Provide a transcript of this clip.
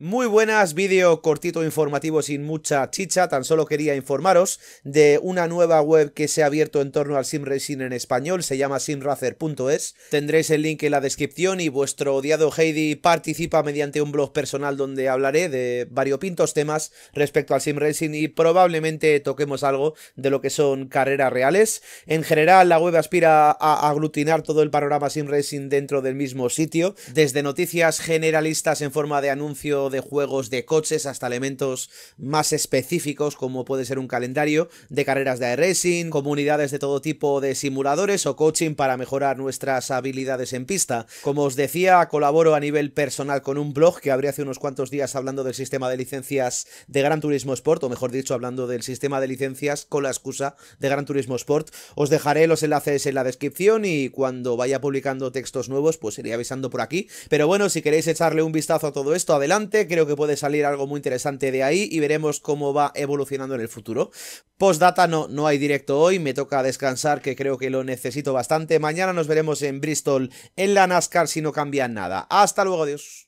Muy buenas, vídeo cortito informativo sin mucha chicha, tan solo quería informaros de una nueva web que se ha abierto en torno al sim racing en español, se llama simracer.es, tendréis el link en la descripción y vuestro odiado Heidi participa mediante un blog personal donde hablaré de variopintos temas respecto al sim racing y probablemente toquemos algo de lo que son carreras reales. En general, la web aspira a aglutinar todo el panorama sim racing dentro del mismo sitio, desde noticias generalistas en forma de anuncios de juegos de coches hasta elementos más específicos como puede ser un calendario de carreras de racing, comunidades de todo tipo de simuladores o coaching para mejorar nuestras habilidades en pista. Como os decía, colaboro a nivel personal con un blog que abrí hace unos cuantos días hablando del sistema de licencias de Gran Turismo Sport, o mejor dicho, hablando del sistema de licencias con la excusa de Gran Turismo Sport. Os dejaré los enlaces en la descripción y cuando vaya publicando textos nuevos pues iré avisando por aquí. Pero bueno, si queréis echarle un vistazo a todo esto, adelante creo que puede salir algo muy interesante de ahí y veremos cómo va evolucionando en el futuro. Postdata no, no hay directo hoy, me toca descansar que creo que lo necesito bastante. Mañana nos veremos en Bristol en la NASCAR si no cambian nada. Hasta luego, adiós.